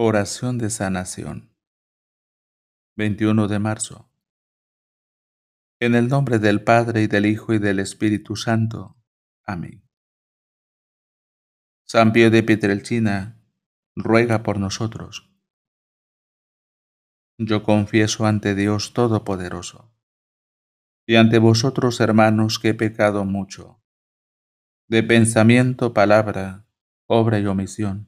Oración de sanación. 21 de marzo. En el nombre del Padre y del Hijo y del Espíritu Santo. Amén. San Pío de Pietrelcina, ruega por nosotros. Yo confieso ante Dios Todopoderoso y ante vosotros, hermanos, que he pecado mucho, de pensamiento, palabra, obra y omisión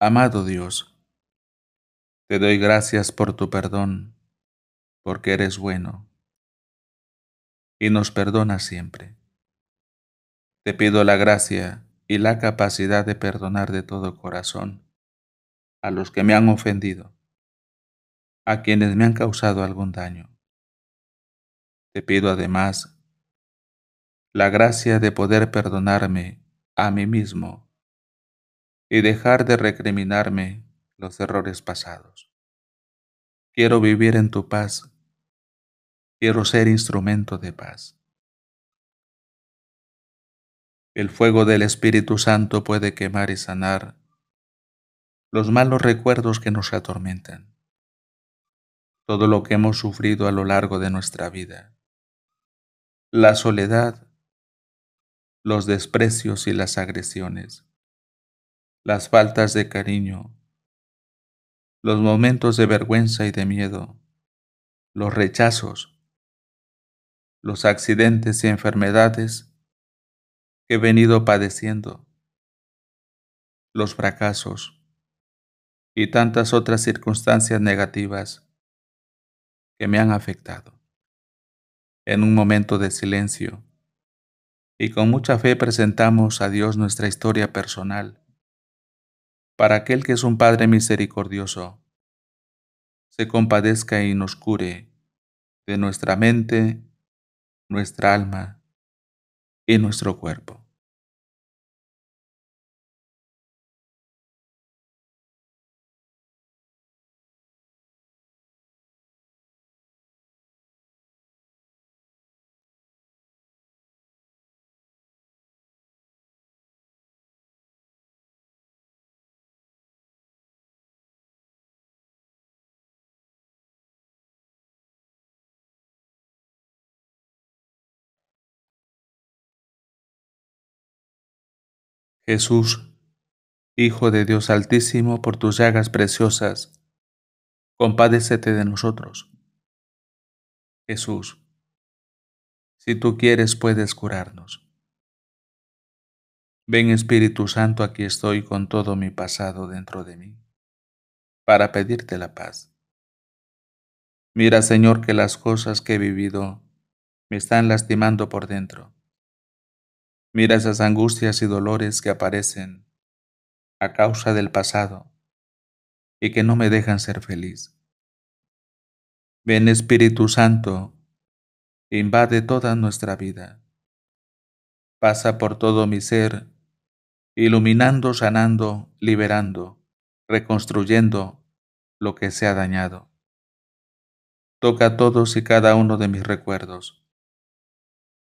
Amado Dios, te doy gracias por tu perdón, porque eres bueno y nos perdonas siempre. Te pido la gracia y la capacidad de perdonar de todo corazón a los que me han ofendido, a quienes me han causado algún daño. Te pido además la gracia de poder perdonarme a mí mismo y dejar de recriminarme los errores pasados. Quiero vivir en tu paz. Quiero ser instrumento de paz. El fuego del Espíritu Santo puede quemar y sanar los malos recuerdos que nos atormentan, todo lo que hemos sufrido a lo largo de nuestra vida, la soledad, los desprecios y las agresiones las faltas de cariño, los momentos de vergüenza y de miedo, los rechazos, los accidentes y enfermedades que he venido padeciendo, los fracasos y tantas otras circunstancias negativas que me han afectado. En un momento de silencio y con mucha fe presentamos a Dios nuestra historia personal para aquel que es un Padre misericordioso, se compadezca y nos cure de nuestra mente, nuestra alma y nuestro cuerpo. Jesús, Hijo de Dios Altísimo, por tus llagas preciosas, compadécete de nosotros. Jesús, si tú quieres puedes curarnos. Ven Espíritu Santo, aquí estoy con todo mi pasado dentro de mí, para pedirte la paz. Mira Señor que las cosas que he vivido me están lastimando por dentro. Mira esas angustias y dolores que aparecen a causa del pasado y que no me dejan ser feliz. Ven Espíritu Santo, invade toda nuestra vida. Pasa por todo mi ser, iluminando, sanando, liberando, reconstruyendo lo que se ha dañado. Toca todos y cada uno de mis recuerdos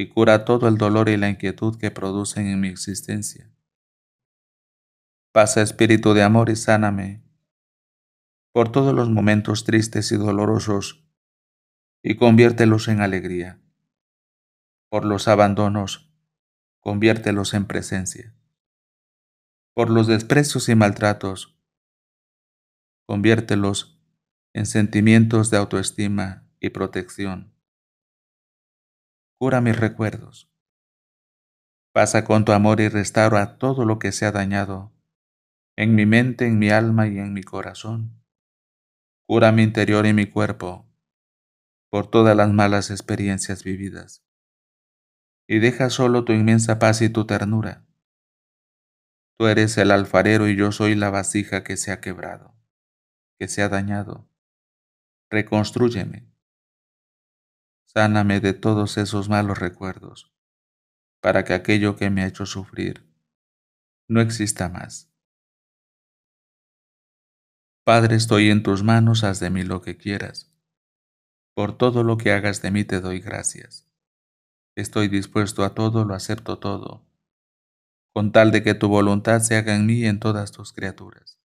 y cura todo el dolor y la inquietud que producen en mi existencia. Pasa espíritu de amor y sáname por todos los momentos tristes y dolorosos y conviértelos en alegría. Por los abandonos, conviértelos en presencia. Por los desprecios y maltratos, conviértelos en sentimientos de autoestima y protección cura mis recuerdos. Pasa con tu amor y restaura todo lo que se ha dañado, en mi mente, en mi alma y en mi corazón. Cura mi interior y mi cuerpo por todas las malas experiencias vividas. Y deja solo tu inmensa paz y tu ternura. Tú eres el alfarero y yo soy la vasija que se ha quebrado, que se ha dañado. Reconstrúyeme Sáname de todos esos malos recuerdos, para que aquello que me ha hecho sufrir no exista más. Padre, estoy en tus manos, haz de mí lo que quieras. Por todo lo que hagas de mí te doy gracias. Estoy dispuesto a todo, lo acepto todo, con tal de que tu voluntad se haga en mí y en todas tus criaturas.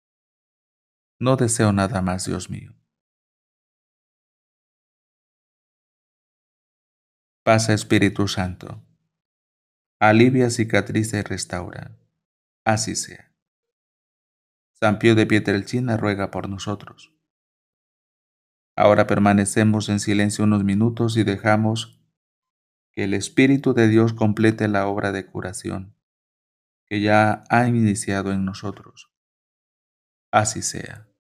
No deseo nada más, Dios mío. Pasa Espíritu Santo. Alivia, cicatriza y restaura. Así sea. San Pío de Pietrelcina ruega por nosotros. Ahora permanecemos en silencio unos minutos y dejamos que el Espíritu de Dios complete la obra de curación que ya ha iniciado en nosotros. Así sea.